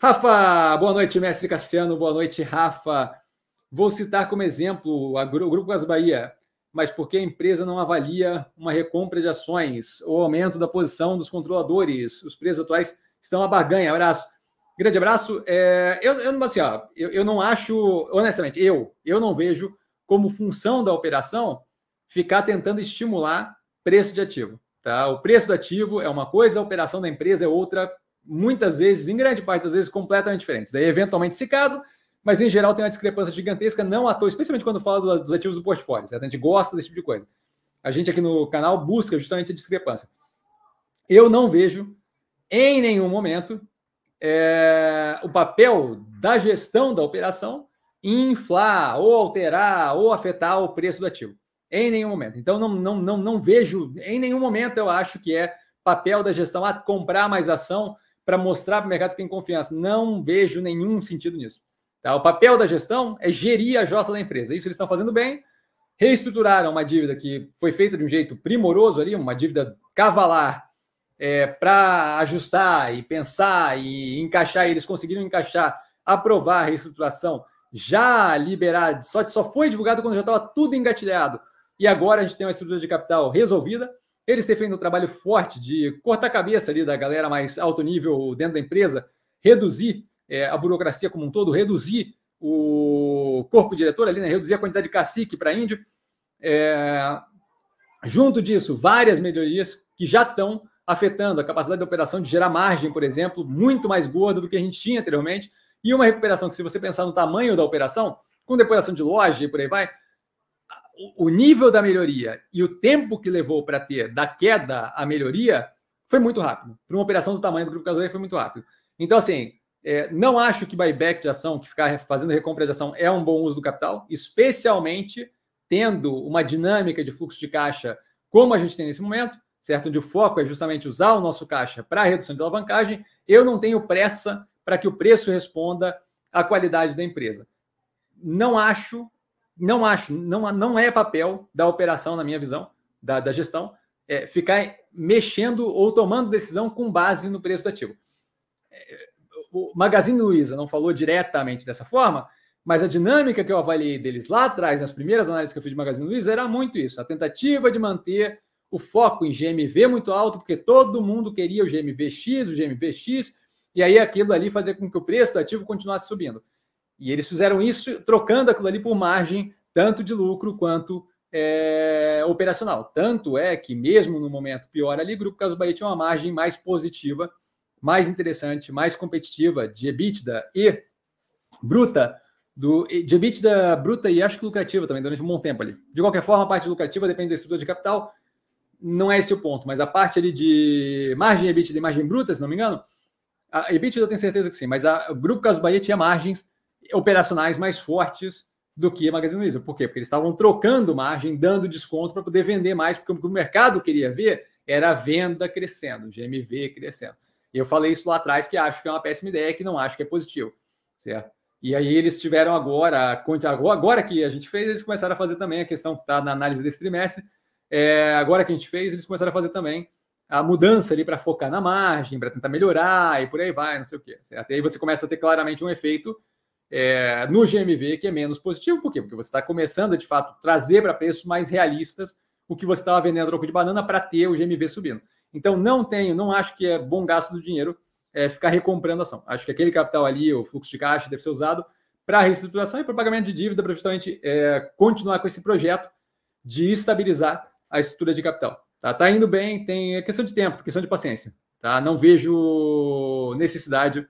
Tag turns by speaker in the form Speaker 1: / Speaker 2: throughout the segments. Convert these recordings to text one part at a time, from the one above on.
Speaker 1: Rafa, boa noite, mestre Cassiano, boa noite, Rafa. Vou citar como exemplo o Grupo Gas Bahia, mas por que a empresa não avalia uma recompra de ações ou aumento da posição dos controladores? Os preços atuais estão a barganha. Abraço. Grande abraço. É, eu, eu, assim, ó, eu, eu não acho, honestamente, eu, eu não vejo como função da operação ficar tentando estimular preço de ativo. Tá? O preço do ativo é uma coisa, a operação da empresa é outra muitas vezes, em grande parte das vezes, completamente diferentes. Daí, eventualmente, se casam, mas em geral tem uma discrepância gigantesca, não à toa, especialmente quando fala dos ativos do portfólio, certo? A gente gosta desse tipo de coisa. A gente aqui no canal busca justamente a discrepância. Eu não vejo em nenhum momento é, o papel da gestão da operação inflar ou alterar ou afetar o preço do ativo. Em nenhum momento. Então, não, não, não, não vejo, em nenhum momento eu acho que é papel da gestão a comprar mais ação para mostrar para o mercado que tem confiança. Não vejo nenhum sentido nisso. Tá? O papel da gestão é gerir a jossa da empresa. Isso eles estão fazendo bem. Reestruturaram uma dívida que foi feita de um jeito primoroso ali, uma dívida cavalar, é, para ajustar e pensar e encaixar. E eles conseguiram encaixar, aprovar a reestruturação, já liberar. Só, só foi divulgado quando já estava tudo engatilhado. E agora a gente tem uma estrutura de capital resolvida eles têm feito um trabalho forte de cortar a cabeça ali da galera mais alto nível dentro da empresa, reduzir é, a burocracia como um todo, reduzir o corpo diretor ali, né? reduzir a quantidade de cacique para índio. É... Junto disso, várias melhorias que já estão afetando a capacidade da operação de gerar margem, por exemplo, muito mais gorda do que a gente tinha anteriormente, e uma recuperação que, se você pensar no tamanho da operação, com depuração de loja e por aí vai, o nível da melhoria e o tempo que levou para ter da queda à melhoria foi muito rápido. Para uma operação do tamanho do Grupo Casouei foi muito rápido. Então, assim, é, não acho que buyback de ação, que ficar fazendo recompra de ação, é um bom uso do capital, especialmente tendo uma dinâmica de fluxo de caixa como a gente tem nesse momento, certo? Onde o foco é justamente usar o nosso caixa para redução de alavancagem. Eu não tenho pressa para que o preço responda à qualidade da empresa. Não acho não acho, não, não é papel da operação, na minha visão, da, da gestão, é, ficar mexendo ou tomando decisão com base no preço do ativo. É, o Magazine Luiza não falou diretamente dessa forma, mas a dinâmica que eu avaliei deles lá atrás, nas primeiras análises que eu fiz de Magazine Luiza, era muito isso: a tentativa de manter o foco em GMV muito alto, porque todo mundo queria o GMVX, o GMVX, e aí aquilo ali fazer com que o preço do ativo continuasse subindo. E eles fizeram isso trocando aquilo ali por margem, tanto de lucro quanto é, operacional. Tanto é que, mesmo no momento pior ali, o Grupo Caso Bahia tinha uma margem mais positiva, mais interessante, mais competitiva de EBITDA e bruta, do, de EBITDA bruta e acho que lucrativa também, durante um bom tempo ali. De qualquer forma, a parte lucrativa depende da estrutura de capital, não é esse o ponto, mas a parte ali de margem EBITDA e margem bruta, se não me engano, a EBITDA eu tenho certeza que sim, mas a, o Grupo Caso Bahia tinha margens operacionais mais fortes do que a Magazine Luiza. Por quê? Porque eles estavam trocando margem, dando desconto para poder vender mais, porque o que o mercado queria ver era a venda crescendo, GMV crescendo. Eu falei isso lá atrás que acho que é uma péssima ideia, que não acho que é positivo, certo? E aí eles tiveram agora, agora que a gente fez, eles começaram a fazer também a questão que está na análise desse trimestre. É, agora que a gente fez, eles começaram a fazer também a mudança ali para focar na margem, para tentar melhorar e por aí vai, não sei o quê. Certo? E aí você começa a ter claramente um efeito é, no GMV, que é menos positivo. Por quê? Porque você está começando, de fato, trazer para preços mais realistas o que você estava vendendo a troco de banana para ter o GMV subindo. Então, não tenho, não acho que é bom gasto do dinheiro é, ficar recomprando ação. Acho que aquele capital ali, o fluxo de caixa, deve ser usado para reestruturação e para pagamento de dívida, para justamente é, continuar com esse projeto de estabilizar a estrutura de capital. Tá, tá indo bem, tem é questão de tempo, questão de paciência. Tá? Não vejo necessidade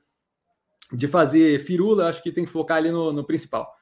Speaker 1: de fazer firula, acho que tem que focar ali no, no principal.